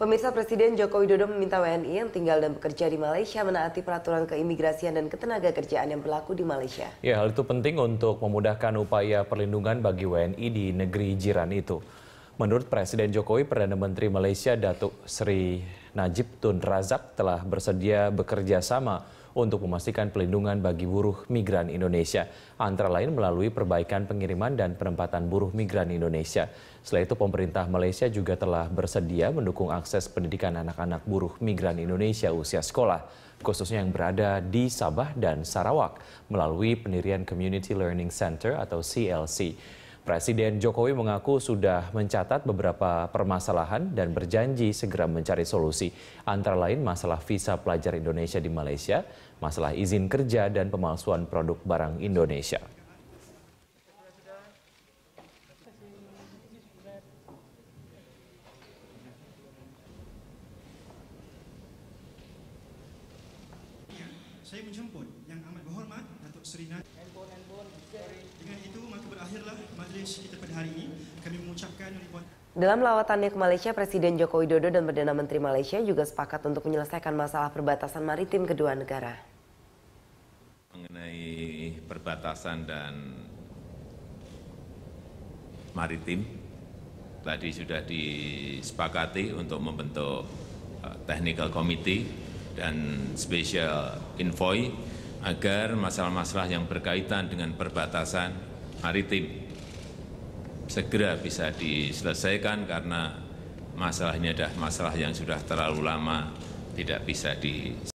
Pemirsa Presiden Joko Widodo meminta WNI yang tinggal dan bekerja di Malaysia menaati peraturan keimigrasian dan ketenaga kerjaan yang berlaku di Malaysia. Ya, hal itu penting untuk memudahkan upaya perlindungan bagi WNI di negeri jiran itu. Menurut Presiden Jokowi, Perdana Menteri Malaysia Datuk Sri Najib Tun Razak telah bersedia bekerja sama untuk memastikan pelindungan bagi buruh migran Indonesia, antara lain melalui perbaikan pengiriman dan penempatan buruh migran Indonesia. Selain itu, pemerintah Malaysia juga telah bersedia mendukung akses pendidikan anak-anak buruh migran Indonesia usia sekolah, khususnya yang berada di Sabah dan Sarawak, melalui pendirian Community Learning Center atau CLC. Presiden Jokowi mengaku sudah mencatat beberapa permasalahan dan berjanji segera mencari solusi, antara lain masalah visa pelajar Indonesia di Malaysia, masalah izin kerja, dan pemalsuan produk barang Indonesia. Saya menjemput yang amat berhormat Datuk Seri Najib. Majlis kita pada hari ini, kami mengucapkan dalam lawatannya ke Malaysia, Presiden Joko Widodo dan Perdana Menteri Malaysia juga sepakat untuk menyelesaikan masalah perbatasan maritim kedua negara. Mengenai perbatasan dan maritim, tadi sudah disepakati untuk membentuk uh, technical committee dan special envoy agar masalah-masalah yang berkaitan dengan perbatasan maritim segera bisa diselesaikan karena masalahnya adalah masalah yang sudah terlalu lama tidak bisa di